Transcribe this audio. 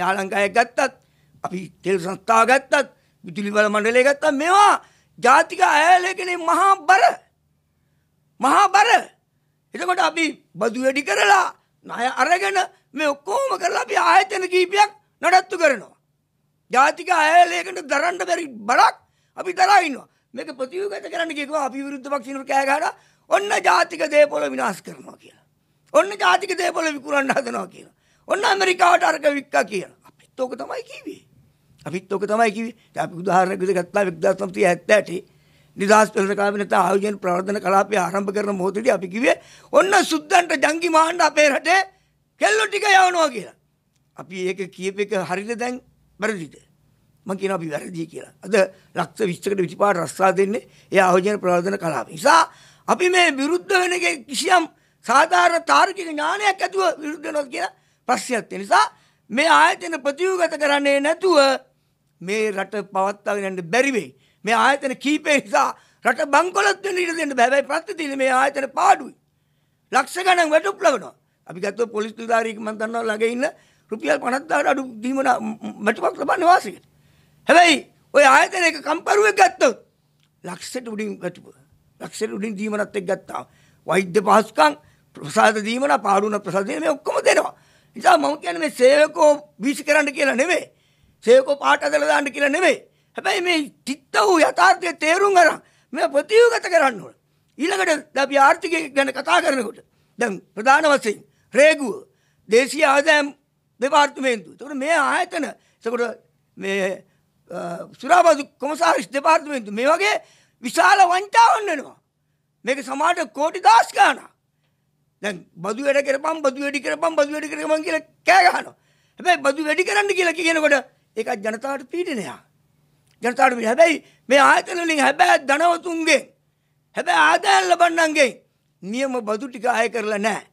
යාලංකාය ගත්තත් අපි තෙල් සංස්ථා ගත්තත් විදුලි බල මණ්ඩලය ගත්තා මේවා ජාතික අයලකනේ මහා බර මහා බර එතකොට අපි බදු වැඩි කරලා ණය අරගෙන මේ ඔක්කොම කරලා අපි ආයතන කීපයක් නඩත්තු කරනවා ජාතික අයලයකට දරන්න බැරි බරක් අපි දරා ඉන්නවා මේක ප්‍රතිවිගත කරන්න කියනවා අපි විරුද්ධ පක්ෂිනුර කෑ ගහලා ඔන්න ජාතික දේපොළ විනාශ කරනවා කියලා ඔන්න ජාතික දේපොළ විකුණන්න හදනවා කියලා ඔන්න ඇමරිකාවට අරක වික්කා කියලා. අපිත් ඕක තමයි කිව්වේ. අපිත් ඕක තමයි කිව්වේ. දැන් අපි උදාහරණයක් විදිහට ගත්තා 1978 නිදාස් පෙරකාම නැත ආයෝජන ප්‍රවර්ධන කලාපය ආරම්භ කරන මොහොතේදී අපි කිව්වේ ඔන්න සුද්දන්ට ජංගි මහන්න අපේ රටේ කෙල්ලෝ ටික යවනවා කියලා. අපි ඒක කියප එක හරිද දැන් වැරදිද? මම කියනවා අපි වැරදි කියලා. අද ලක්ෂ 20කට 25ට රස්සා දෙන්නේ ඒ ආයෝජන ප්‍රවර්ධන කලාපය. නිසා අපි මේ විරුද්ධ වෙන කිසියම් සාධාරණ තාර්කික ඥානයක් ඇතුව විරුද්ධ වෙනවා කියලා ප්‍රශ්නයක් තියෙන නිසා මේ ආයතන ප්‍රතිව්‍යුහගත කරන්නේ නැතුව මේ රට පවත්වාගෙන යන්න බැරි වෙයි. මේ ආයතන කීපේ නිසා රට බංකොලොත් වෙන්න ඉඩ දෙන්න බෑ. හැබැයි ප්‍රශ්නේ තියෙන්නේ මේ ආයතන පාඩුයි. ලක්ෂ ගණන් වැටුප් ලබනවා. අපි ගත්තොත් පොලිස් නිලධාරියෙක් මම දන්නවා ළඟ ඉන්න රුපියල් 50000කට අඩු දීම වැටුපක් ලබන්නේ වාසියට. හැබැයි ওই ආයතන එක කම්පරුවෙක් ගත්තොත් ලක්ෂයට උඩින් වැටුප. ලක්ෂයට උඩින් දීමනත් එක්ක ගත්තා. වෛද්‍ය පහසුකම් ප්‍රසාද දීමන පාඩුන ප්‍රසාද දීම ඔක්කොම දෙනවා. නිසා මම කියන්නේ මේ සේවකෝ වීසි කරන්න කියලා නෙමෙයි. සේවකෝ පාට ඇදලා දාන්න කියලා නෙමෙයි. හැබැයි මේ චිත්ත වූ යථාර්ථය තේරුම් අරන් මේ ප්‍රතිව්‍යුගත කරන්න ඕන. ඊළඟට අපි ආර්ථිකය ගැන කතා කරනකොට දැන් ප්‍රධාන වශයෙන් රේගුව දේශීය ආදායම් දෙපාර්තමේන්තුව. ඒකට මේ ආයතන ඒකට මේ සුරාබදු කොමසාරිස් දෙපාර්තමේන්තුව මේ වගේ විශාල වංචාවන් වෙනවා. මේක සමාජ කෝටි දාස් ගාණක්. දැන් බදු වැඩ කරපම් බදු වැඩි කරපම් බදු වැඩි කරපම් කියලා කෑ ගහනවා. හැබැයි බදු වැඩි කරන්න කියලා කියනකොට ඒකත් ජනතාවට පීඩනයක්. ජනතාවට පීඩනය. හැබැයි මේ ආයතන වලින් හැබැයි ධනවතුන්ගෙන් හැබැයි ආදායම් ලබන්නන්ගෙන් නියම බදු ටික ආය කරලා නැහැ.